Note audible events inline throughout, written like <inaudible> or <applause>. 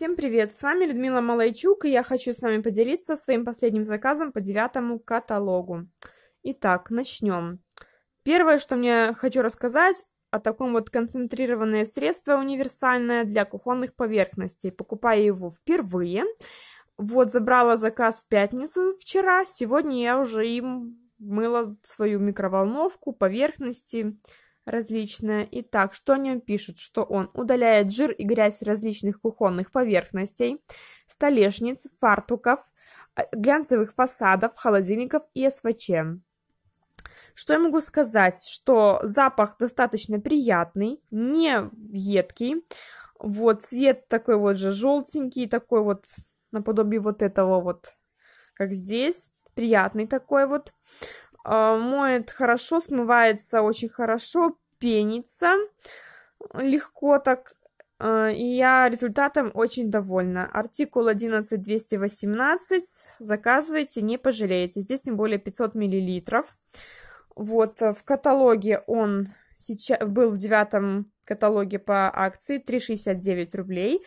Всем привет, с вами Людмила Малайчук, и я хочу с вами поделиться своим последним заказом по девятому каталогу. Итак, начнем. Первое, что мне хочу рассказать, о таком вот концентрированное средство универсальное для кухонных поверхностей. Покупаю его впервые. Вот, забрала заказ в пятницу вчера, сегодня я уже им мыла свою микроволновку, поверхности, различное. Итак, что о нем пишут? Что он удаляет жир и грязь различных кухонных поверхностей, столешниц, фартуков, э, глянцевых фасадов, холодильников и СВЧ. Что я могу сказать? Что запах достаточно приятный, не едкий. Вот цвет такой вот же желтенький, такой вот наподобие вот этого вот, как здесь. Приятный такой вот. А, моет хорошо, смывается очень хорошо, пенится легко так. А, и я результатом очень довольна. Артикул 11218 заказывайте, не пожалеете. Здесь тем более 500 миллилитров. Вот, э, в каталоге он сейчас был в девятом каталоге по акции 3,69 рублей,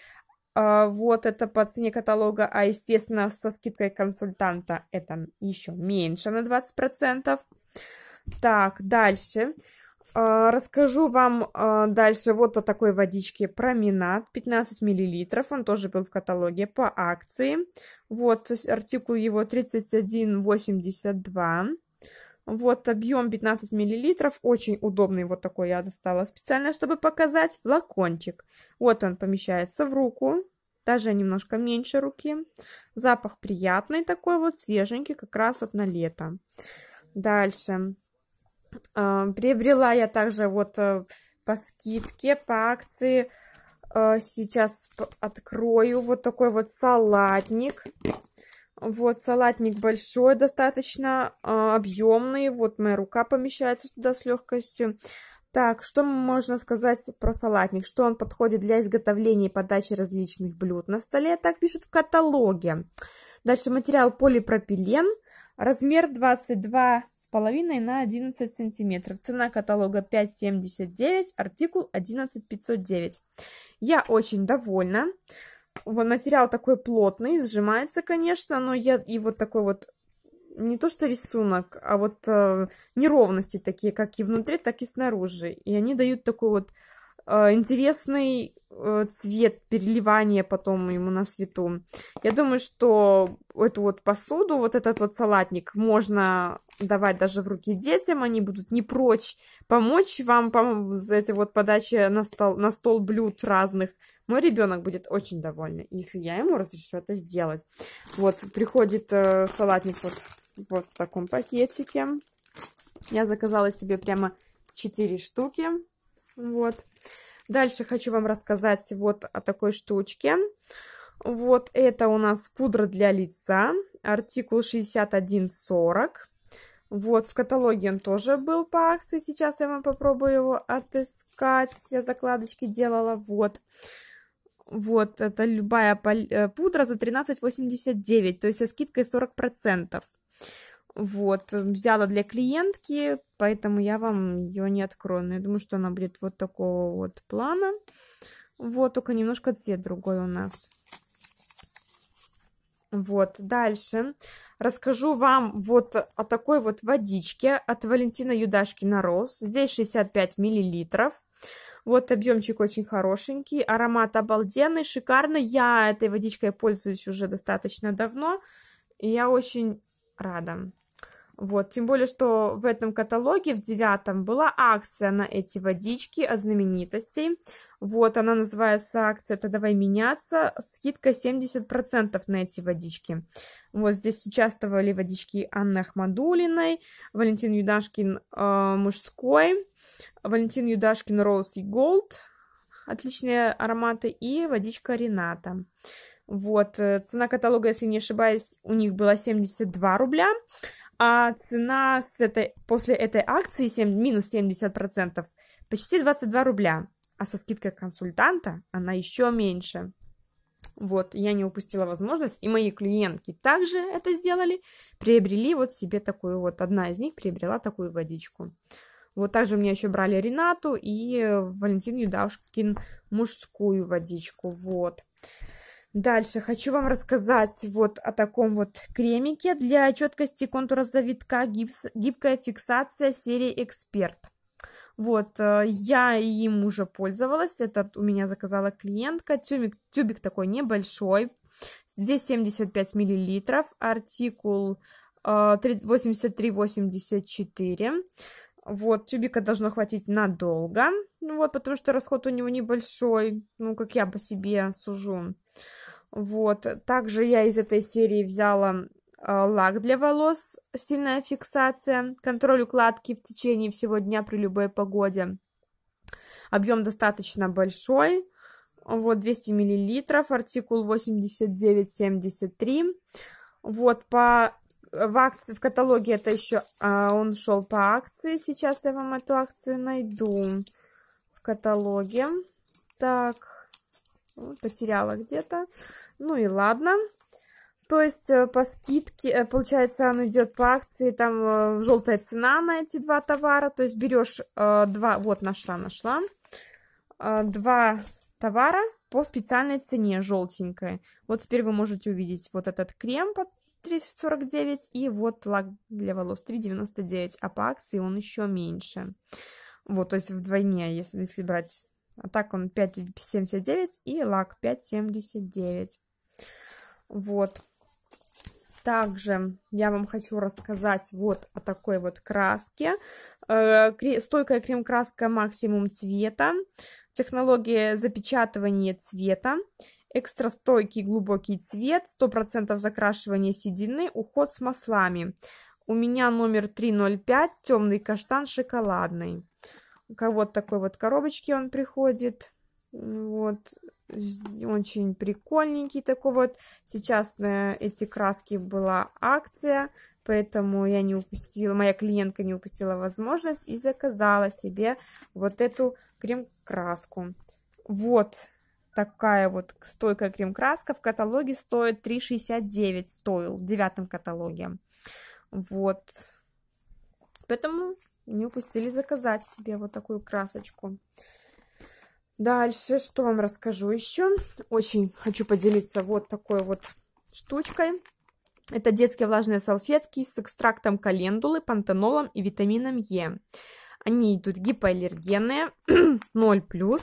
а, вот это по цене каталога, а, естественно, со скидкой консультанта это еще меньше на 20%. Так, дальше. А, расскажу вам а, дальше вот о такой водичке Променад, 15 мл, он тоже был в каталоге по акции. Вот артикул его 3182. Вот объем 15 мл, очень удобный вот такой я достала специально, чтобы показать флакончик. Вот он помещается в руку, даже немножко меньше руки. Запах приятный такой вот, свеженький, как раз вот на лето. Дальше. А, приобрела я также вот э, по скидке, по акции. Э, сейчас открою вот такой вот салатник. Вот салатник большой, достаточно а, объемный. Вот моя рука помещается туда с легкостью. Так, что можно сказать про салатник? Что он подходит для изготовления и подачи различных блюд на столе? Так пишут в каталоге. Дальше материал полипропилен. Размер 22,5 на 11 сантиметров. Цена каталога 5,79, артикул 11509. Я очень довольна материал такой плотный, сжимается, конечно, но я и вот такой вот не то что рисунок, а вот э, неровности такие, как и внутри, так и снаружи. И они дают такой вот Э, интересный э, цвет переливания потом ему на свету. Я думаю, что эту вот посуду, вот этот вот салатник можно давать даже в руки детям, они будут не прочь помочь вам по за этой вот подачи на стол, на стол блюд разных. Мой ребенок будет очень доволен, если я ему разрешу это сделать. Вот, приходит э, салатник вот, вот в таком пакетике. Я заказала себе прямо 4 штуки. Вот. Дальше хочу вам рассказать вот о такой штучке. Вот это у нас пудра для лица, артикул 6140. Вот, в каталоге он тоже был по акции. Сейчас я вам попробую его отыскать. Я закладочки делала. Вот. Вот, это любая э, пудра за 13,89, то есть со скидкой 40%. Вот, э, взяла для клиентки, поэтому я вам ее не открою. Но я думаю, что она будет вот такого вот плана. Вот, только немножко цвет другой у нас. Вот, дальше расскажу вам вот о такой вот водичке от Валентина Юдашкина Рос. Здесь 65 миллилитров. Вот объемчик очень хорошенький, аромат обалденный, шикарный. Я этой водичкой пользуюсь уже достаточно давно, и я очень рада. Вот, тем более, что в этом каталоге, в девятом, была акция на эти водички от знаменитостей. Вот, она называется акция «Это давай меняться», скидка 70% на эти водички. Вот здесь участвовали водички Анны Ахмадулиной, Валентин Юдашкин э, мужской, Валентин Юдашкин Rose и Голд, отличные ароматы, и водичка Рената. Вот, э, цена каталога, если не ошибаюсь, у них была 72 рубля, а цена с этой, после этой акции 7, минус 70%, почти 22 рубля. А со скидкой консультанта она еще меньше. Вот, я не упустила возможность, и мои клиентки также это сделали, приобрели вот себе такую вот, одна из них приобрела такую водичку. Вот также мне еще брали Ренату и Валентин Юдашкин мужскую водичку, вот. Дальше хочу вам рассказать вот о таком вот кремике для четкости контура завитка гипс, гибкая фиксация серии Эксперт. Вот, э, я им уже пользовалась, этот у меня заказала клиентка, тюбик, тюбик такой небольшой, здесь 75 миллилитров, артикул 8384, э, вот, тюбика должно хватить надолго, ну вот, потому что расход у него небольшой, ну, как я по себе сужу. Вот. Также я из этой серии взяла э, лак для волос, сильная фиксация, контроль укладки в течение всего дня при любой погоде. Объем достаточно большой. Вот 200 миллилитров. артикул 89,73. Вот по в, акции, в каталоге это еще а, он шел по акции. Сейчас я вам эту акцию найду в каталоге. Так, ну, потеряла где-то. Ну и ладно. То есть э, по скидке, э, получается, он идет по акции, там э, желтая цена на эти два товара. То есть берешь два, вот нашла, нашла, два товара по специальной цене желтенькой. Вот теперь вы можете увидеть вот этот крем под 3,49 и вот лак для волос 3,99, а по акции он еще меньше. Вот, то есть вдвойне, если, если брать. А так он 5,79 и лак 5,79. Вот. Также я вам хочу рассказать вот о такой вот краске. Э, стойкая крем-краска максимум цвета. Технология запечатывания цвета. Экстрастойкий глубокий цвет, 100% закрашивания седины, уход с маслами. У меня номер 305, темный каштан шоколадный. Вот такой вот коробочки он приходит. Вот, очень прикольненький такой вот. Сейчас на эти краски была акция, поэтому я не упустила, моя клиентка не упустила возможность и заказала себе вот эту крем-краску. Вот такая вот стойкая крем-краска в каталоге стоит 3,69 стоил в девятом каталоге. Вот, поэтому не упустили заказать себе вот такую красочку. Дальше, что вам расскажу еще. Очень хочу поделиться вот такой вот штучкой. Это детские влажные салфетки с экстрактом календулы, пантенолом и витамином Е. Они идут гипоаллергенные, 0+. <clears throat>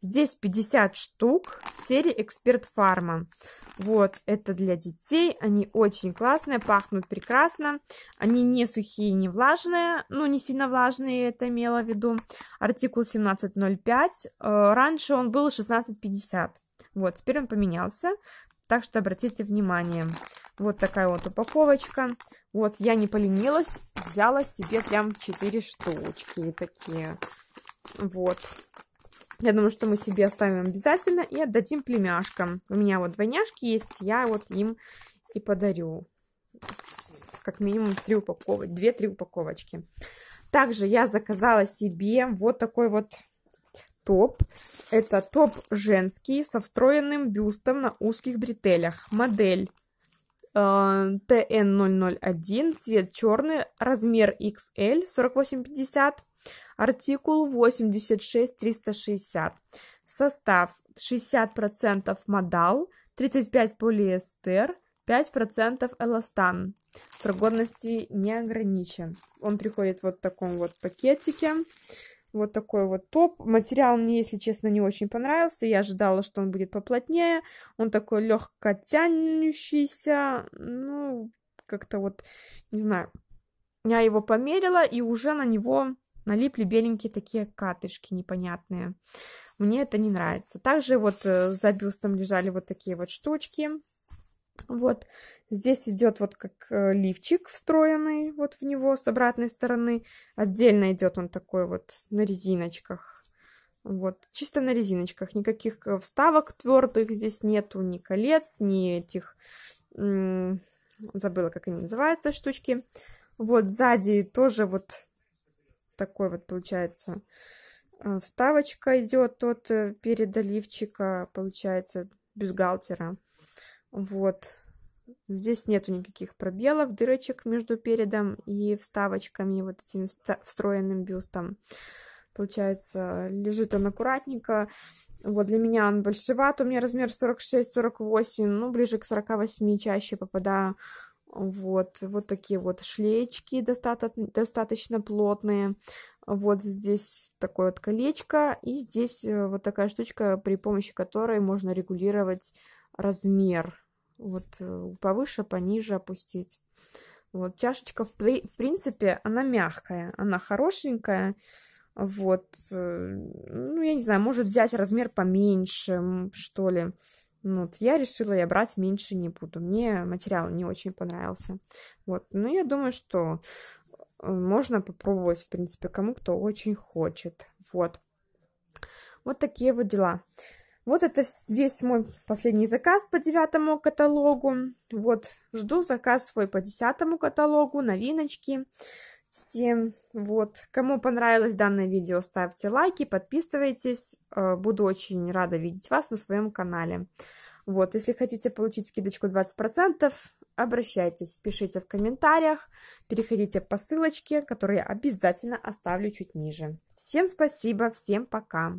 Здесь 50 штук в серии Эксперт Фарма. Вот, это для детей. Они очень классные, пахнут прекрасно. Они не сухие, не влажные. Ну, не сильно влажные, это имела в виду. Артикул 1705. Э, раньше он был 1650. Вот, теперь он поменялся. Так что обратите внимание. Вот такая вот упаковочка. Вот, я не поленилась. Взяла себе прям 4 штучки такие. Вот. Я думаю, что мы себе оставим обязательно и отдадим племяшкам. У меня вот двойняшки есть, я вот им и подарю. Как минимум три упаковочки, две-три упаковочки. Также я заказала себе вот такой вот топ. Это топ женский со встроенным бюстом на узких бретелях. Модель э, ТН001, цвет черный, размер XL 4850. Артикул 86-360. Состав 60% модал, 35% полиэстер, 5% эластан. Срок годности не ограничен. Он приходит вот в таком вот пакетике. Вот такой вот топ. Материал мне, если честно, не очень понравился. Я ожидала, что он будет поплотнее. Он такой легко тянущийся. Ну, как-то вот, не знаю. Я его померила и уже на него налипли беленькие такие катышки непонятные. Мне это не нравится. Также вот э, за бюстом лежали вот такие вот штучки. Вот здесь идет вот как э, лифчик встроенный вот в него с обратной стороны. Отдельно идет он такой вот на резиночках. Вот, чисто на резиночках. Никаких э, вставок твердых здесь нету, ни колец, ни этих... Забыла, как они называются, штучки. Вот сзади тоже вот такой вот получается э, вставочка идет от э, передоливчика, получается, бюстгальтера. Вот. Здесь нету никаких пробелов, дырочек между передом и вставочками, вот этим встроенным бюстом. Получается, лежит он аккуратненько. Вот для меня он большеват, у меня размер 46-48, ну, ближе к 48 чаще попадаю. Вот, вот такие вот шлечки достаточно, достаточно плотные. Вот здесь такое вот колечко. И здесь э, вот такая штучка, при помощи которой можно регулировать размер. Вот э, повыше, пониже опустить. Вот чашечка, в, в принципе, она мягкая, она хорошенькая. Вот, э, ну, я не знаю, может взять размер поменьше, что ли. Ну, вот, я решила, я брать меньше не буду. Мне материал не очень понравился. Вот, но ну, я думаю, что э, можно попробовать, в принципе, кому кто очень хочет. Вот. Вот такие вот дела. Вот это весь мой последний заказ по девятому каталогу. Вот, жду заказ свой по десятому каталогу, новиночки всем. Вот, кому понравилось данное видео, ставьте лайки, подписывайтесь. Э, буду очень рада видеть вас на своем канале. Вот, если хотите получить скидочку 20%, обращайтесь, пишите в комментариях, переходите по ссылочке, которую я обязательно оставлю чуть ниже. Всем спасибо, всем пока!